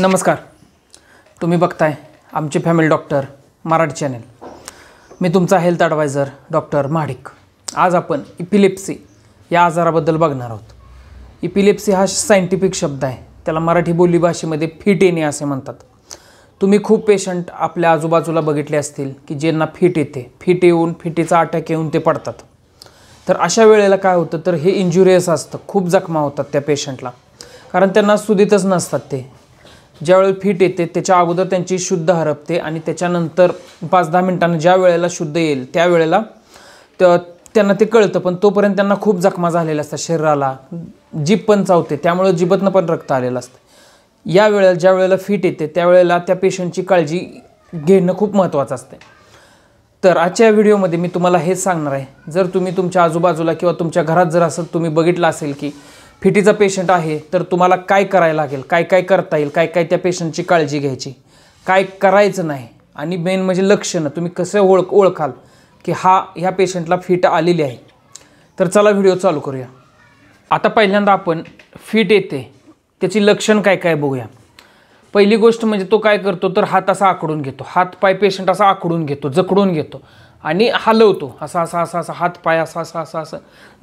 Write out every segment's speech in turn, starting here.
नमस्कार तुम्ही बघताय आमचे फॅमिली डॉक्टर मराठी चॅनेल मी तुमचा हेल्थ ॲडवायझर डॉक्टर माडिक आज आपण इपिलेप्सी या आजाराबद्दल बघणार आहोत इपिलेप्सी हा सायंटिफिक शब्द आहे त्याला मराठी बोली भाषेमध्ये फिट येणे असे म्हणतात तुम्ही खूप पेशंट आपल्या आजूबाजूला बघितले असतील की ज्यांना फिट येते फिट येऊन फिटीचा अटॅक येऊन ते पडतात तर अशा वेळेला काय होतं तर हे इंजुरियस असतं खूप जखमा होतात त्या पेशंटला कारण त्यांना सुधीतच नसतात ते ज्यावेळेला फिट येते त्याच्या अगोदर त्यांची शुद्ध हरपते आणि त्याच्यानंतर पाच दहा मिनिटांना ज्या वेळेला शुद्ध येईल त्यावेळेला त्यांना ते कळतं पण तोपर्यंत त्यांना खूप जखमा झालेल्या असतात शरीराला जीभ पण चावते त्यामुळे जिबतनं पण रक्त आलेलं असतं या वेळेला ज्या वेळेला फिट येते त्यावेळेला त्या पेशंटची काळजी घेणं खूप महत्त्वाचं असते तर आजच्या व्हिडिओमध्ये मी तुम्हाला हेच सांगणार आहे जर तुम्ही तुमच्या आजूबाजूला किंवा तुमच्या घरात जर असं तुम्ही बघितलं असेल की फिटीचा पेशंट आहे तर तुम्हाला काय करायला लागेल काय काय करता येईल काय काय त्या पेशंटची काळजी घ्यायची काय करायचं नाही आणि मेन म्हणजे लक्षणं तुम्ही कसं ओळख ओळखाल की हा ह्या पेशंटला फिट आलेली आहे तर चला व्हिडिओ चालू करूया आता पहिल्यांदा आपण फिट येते त्याची लक्षण काय काय बघूया पहिली गोष्ट म्हणजे तो काय करतो तर हात असा आकडून घेतो हात पाय पेशंट असा आकडून घेतो जकडून घेतो आणि हलवतो असा असा असा असा हात पाय असा असा असा असं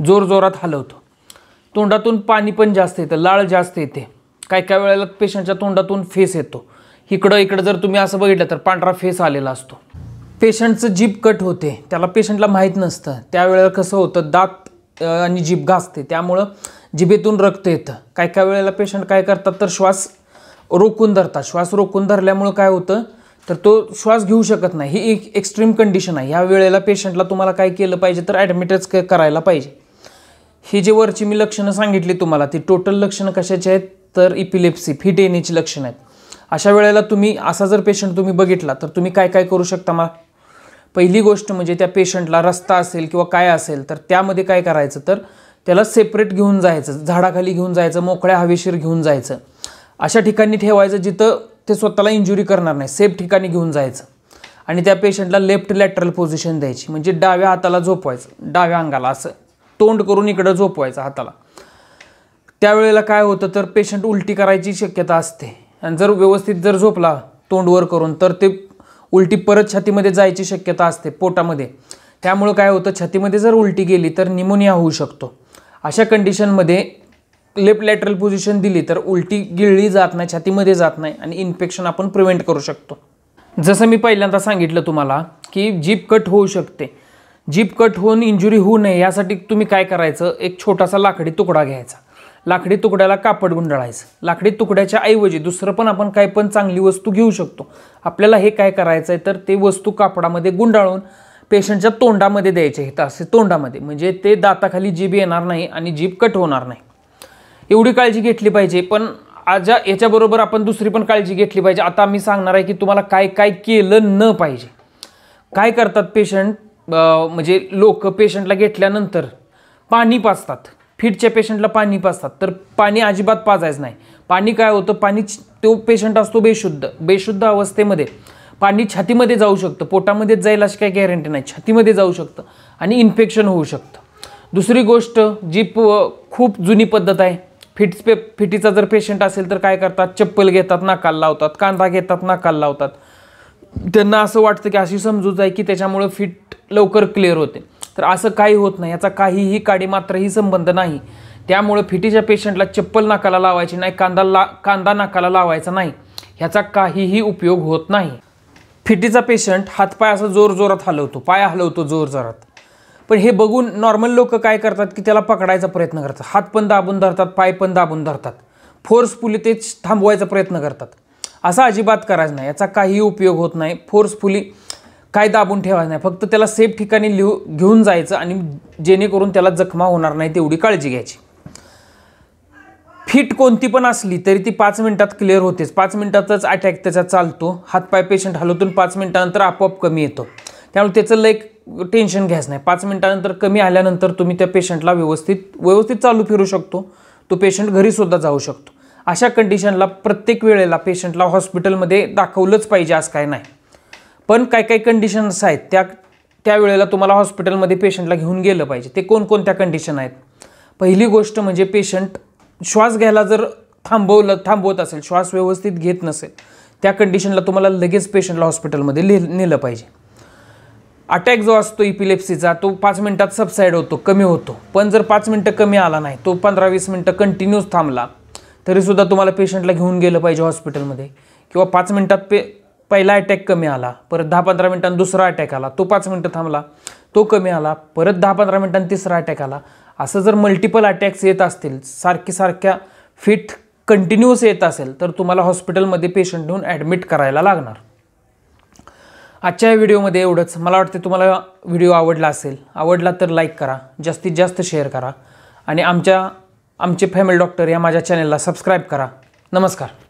जोरजोरात हलवतो तोंडातून पाणी पण जास्त येतं लाळ जास्त येते काय काय वेळेला पेशंटच्या तोंडातून फेस येतो इकडं इकडं जर तुम्ही असं बघितलं तर पांढरा फेस आलेला असतो पेशंटचं जीप कट होते त्याला पेशंटला माहीत नसतं त्यावेळेला कसं होतं दात आणि जीभ घासते त्यामुळं जिभेतून रक्त येतं काय काय वेळेला पेशंट काय करतात तर श्वास रोखून धरतात श्वास रोखून धरल्यामुळं काय होतं तर तो श्वास घेऊ शकत नाही ही एक एक्स्ट्रीम कंडिशन आहे ह्या वेळेला पेशंटला तुम्हाला काय केलं पाहिजे तर ॲडमिटच करायला पाहिजे ही जे वरची मी लक्षणं सांगितली तुम्हाला ती टोटल लक्षणं कशाची आहेत तर इपिलेप्सी फिट येण्याची लक्षणं आहेत अशा वेळेला तुम्ही असा जर पेशंट तुम्ही बघितला तर तुम्ही काय काय करू शकता मला पहिली गोष्ट म्हणजे त्या पेशंटला रस्ता असेल किंवा काय असेल तर त्यामध्ये काय करायचं तर त्याला सेपरेट घेऊन जायचं झाडाखाली घेऊन जायचं मोकळ्या हवेशीर घेऊन जायचं अशा ठिकाणी ठेवायचं जिथं ते स्वतःला इंजुरी करणार नाही सेफ ठिकाणी घेऊन जायचं आणि त्या पेशंटला लेफ्ट लॅटरल पोझिशन द्यायची म्हणजे डाव्या हाताला झोपवायचं डाव्या अंगाला असं तोंड करून इकडं झोपवायचा हाताला त्यावेळेला काय होतं तर पेशंट उलटी करायची शक्यता असते आणि जर व्यवस्थित जर झोपला तोंडवर करून तर ते उलटी परत छातीमध्ये जायची शक्यता असते पोटामध्ये त्यामुळं काय होतं छातीमध्ये जर उलटी गेली तर निमोनिया होऊ शकतो अशा कंडिशनमध्ये लेफ्ट लॅटरल पोझिशन दिली तर उलटी गिळली जात नाही छातीमध्ये जात नाही आणि इन्फेक्शन आपण प्रिव्हेंट करू शकतो जसं मी पहिल्यांदा सांगितलं तुम्हाला की जीप कट होऊ शकते जीप कट होऊन इंजुरी होऊ नये यासाठी तुम्ही काय करायचं एक छोटासा लाकडी तुकडा घ्यायचा लाकडी तुकड्याला कापड गुंडाळायचं लाकडी तुकड्याच्या ऐवजी दुसरं पण आपण काय पण चांगली वस्तू घेऊ शकतो आपल्याला हे काय करायचं आहे तर ते वस्तू कापडामध्ये गुंडाळून पेशंटच्या तोंडामध्ये द्यायचे हे असे तोंडामध्ये म्हणजे ते दाताखाली जीभ येणार नाही आणि जीभ कट होणार नाही एवढी काळजी घेतली पाहिजे पण आज याच्याबरोबर आपण दुसरी पण काळजी घेतली पाहिजे आता मी सांगणार आहे की तुम्हाला काय काय केलं न पाहिजे काय करतात पेशंट म्हणजे लोक पेशंटला घेतल्यानंतर पाणी पाजतात फिटच्या पेशंटला पाणी पाजतात तर पाणी अजिबात पाजायचं नाही पाणी काय होतं पाणी तो पेशंट असतो बेशुद्ध बेशुद्ध अवस्थेमध्ये पाणी छातीमध्ये जाऊ शकतं पोटामध्ये जाईल अशी काही गॅरंटी नाही छातीमध्ये जाऊ शकतं आणि इन्फेक्शन होऊ शकतं दुसरी गोष्ट जी खूप जुनी पद्धत आहे फिट पे फिटीचा जर पेशंट असेल तर काय करतात चप्पल घेतात नाकाला लावतात कांदा घेतात नाकाला लावतात त्यांना असं वाटतं की अशी समजूत आहे की त्याच्यामुळं फिट लवकर क्लिअर होते तर असं काही होत नाही याचा काहीही काडी मात्रही संबंध नाही त्यामुळं फिटीच्या पेशंटला चप्पल नाकाला लावायची नाही कांदा ला कांदा नाकाला लावायचा नाही ह्याचा काहीही उपयोग होत नाही फिटीचा पेशंट हातपाय असं जोर जोरात हलवतो पाय हलवतो जोर जोरात पण हे बघून नॉर्मल लोक काय करतात की त्याला पकडायचा प्रयत्न करतात हात पण दाबून धरतात पाय पण दाबून धरतात फोर्सफुली तेच थांबवायचा प्रयत्न करतात असा अजिबात करायचं नाही याचा काही उपयोग होत नाही फोर्सफुली काय दाबून ठेवायचं नाही फक्त त्याला सेफ ठिकाणी लिहू घेऊन जायचं आणि जेणेकरून त्याला जखमा होणार नाही तेवढी काळजी घ्यायची फिट कोणती पण असली तरी ती पाच मिनिटात क्लिअर होतेच पाच मिनिटातच अटॅक त्याचा चालतो हातपाय पेशंट हलवतून पाच मिनिटानंतर आपोआप कमी येतो त्यामुळे त्याचं लय टेन्शन घ्यायचं नाही पाच मिनिटानंतर कमी आल्यानंतर तुम्ही त्या पेशंटला व्यवस्थित व्यवस्थित चालू फिरू शकतो तो पेशंट घरीसुद्धा जाऊ शकतो अशा कंडिशनला प्रत्येक वेळेला पेशंटला हॉस्पिटलमध्ये दाखवलंच पाहिजे असं काय नाही पण काय काही कंडिशन्स आहेत त्या त्यावेळेला तुम्हाला हॉस्पिटलमध्ये पेशंटला घेऊन गेलं पाहिजे ते कोणकोणत्या कंडिशन आहेत पहिली गोष्ट म्हणजे पेशंट श्वास घ्यायला जर थांबवलं थांबवत असेल श्वास व्यवस्थित घेत नसेल त्या कंडिशनला तुम्हाला लगेच पेशंटला हॉस्पिटलमध्ये ने नेलं पाहिजे अटॅक जो असतो इपिलेप्सीचा तो पाच मिनटात सबसाईड होतो कमी होतो पण जर पाच मिनटं कमी आला नाही तो पंधरा वीस मिनटं कंटिन्यूस थांबला तरीसुद्धा तुम्हाला पेशंटला घेऊन गेलं पाहिजे हॉस्पिटलमध्ये किंवा पाच मिनटात पे पहिला अटॅक कमी आला परत दहा पंधरा मिनिटांनी दुसरा अटॅक आला तो पाच मिनटं थांबला तो कमी आला परत दहा पंधरा मिनिटांनी तिसरा अटॅक आला असं जर मल्टिपल अटॅक्स येत असतील सारखी सारख्या फिट कंटिन्युअस येत असेल तर तुम्हाला हॉस्पिटलमध्ये पेशंट नेऊन ॲडमिट करायला लागणार आजच्या व्हिडिओमध्ये एवढंच मला वाटते तुम्हाला व्हिडिओ आवडला असेल आवडला तर लाईक करा जास्तीत जास्त शेअर करा आणि आमच्या आमचे फॅमिली डॉक्टर या माझ्या चॅनलला सबस्क्राईब करा नमस्कार